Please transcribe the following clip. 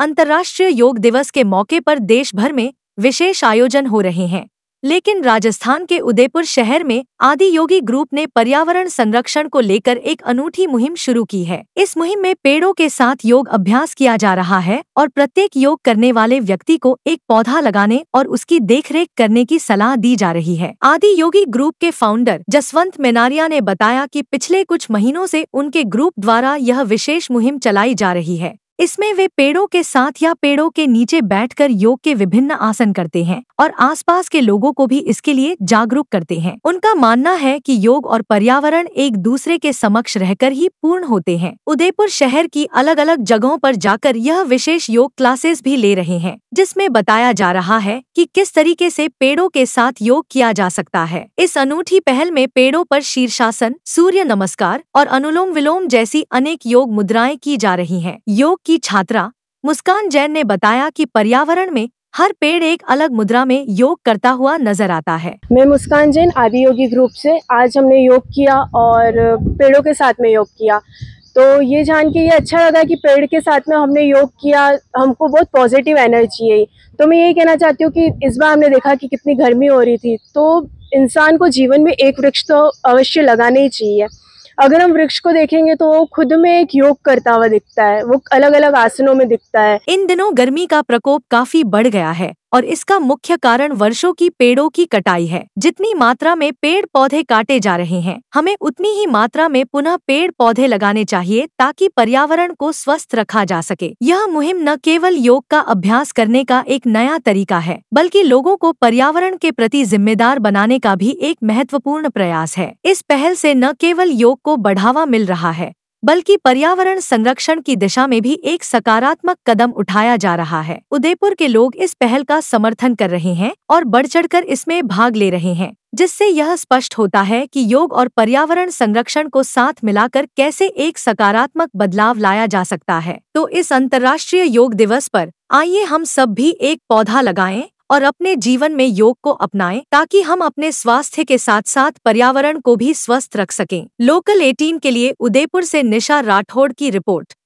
अंतर्राष्ट्रीय योग दिवस के मौके पर देश भर में विशेष आयोजन हो रहे हैं लेकिन राजस्थान के उदयपुर शहर में आदि योगी ग्रुप ने पर्यावरण संरक्षण को लेकर एक अनूठी मुहिम शुरू की है इस मुहिम में पेड़ों के साथ योग अभ्यास किया जा रहा है और प्रत्येक योग करने वाले व्यक्ति को एक पौधा लगाने और उसकी देखरेख करने की सलाह दी जा रही है आदि योगी ग्रुप के फाउंडर जसवंत मेनारिया ने बताया की पिछले कुछ महीनों ऐसी उनके ग्रुप द्वारा यह विशेष मुहिम चलाई जा रही है इसमें वे पेड़ों के साथ या पेड़ों के नीचे बैठकर योग के विभिन्न आसन करते हैं और आसपास के लोगों को भी इसके लिए जागरूक करते हैं उनका मानना है कि योग और पर्यावरण एक दूसरे के समक्ष रहकर ही पूर्ण होते हैं उदयपुर शहर की अलग अलग जगहों पर जाकर यह विशेष योग क्लासेस भी ले रहे हैं जिसमे बताया जा रहा है कि किस तरीके से पेड़ों के साथ योग किया जा सकता है इस अनूठी पहल में पेड़ों पर शीर्षासन सूर्य नमस्कार और अनुलोम विलोम जैसी अनेक योग मुद्राएं की जा रही हैं योग की छात्रा मुस्कान जैन ने बताया कि पर्यावरण में हर पेड़ एक अलग मुद्रा में योग करता हुआ नजर आता है मैं मुस्कान जैन आदि योगी ग्रुप से आज हमने योग किया और पेड़ों के साथ में योग किया तो ये जान के ये अच्छा लगा कि पेड़ के साथ में हमने योग किया हमको बहुत पॉजिटिव एनर्जी है तो मैं यही कहना चाहती हूँ कि इस बार हमने देखा कि कितनी गर्मी हो रही थी तो इंसान को जीवन में एक वृक्ष तो अवश्य लगाना ही चाहिए अगर हम वृक्ष को देखेंगे तो वो खुद में एक योग करता हुआ दिखता है वो अलग अलग आसनों में दिखता है इन दिनों गर्मी का प्रकोप काफी बढ़ गया है और इसका मुख्य कारण वर्षों की पेड़ों की कटाई है जितनी मात्रा में पेड़ पौधे काटे जा रहे हैं हमें उतनी ही मात्रा में पुनः पेड़ पौधे लगाने चाहिए ताकि पर्यावरण को स्वस्थ रखा जा सके यह मुहिम न केवल योग का अभ्यास करने का एक नया तरीका है बल्कि लोगो को पर्यावरण के प्रति जिम्मेदार बनाने का भी एक महत्वपूर्ण प्रयास है इस पहल ऐसी न केवल योग को बढ़ावा मिल रहा है बल्कि पर्यावरण संरक्षण की दिशा में भी एक सकारात्मक कदम उठाया जा रहा है उदयपुर के लोग इस पहल का समर्थन कर रहे हैं और बढ़ चढ़कर इसमें भाग ले रहे हैं जिससे यह स्पष्ट होता है कि योग और पर्यावरण संरक्षण को साथ मिलाकर कैसे एक सकारात्मक बदलाव लाया जा सकता है तो इस अंतर्राष्ट्रीय योग दिवस पर आइए हम सब भी एक पौधा लगाएं और अपने जीवन में योग को अपनाएं ताकि हम अपने स्वास्थ्य के साथ साथ पर्यावरण को भी स्वस्थ रख सकें लोकल 18 के लिए उदयपुर से निशा राठौड़ की रिपोर्ट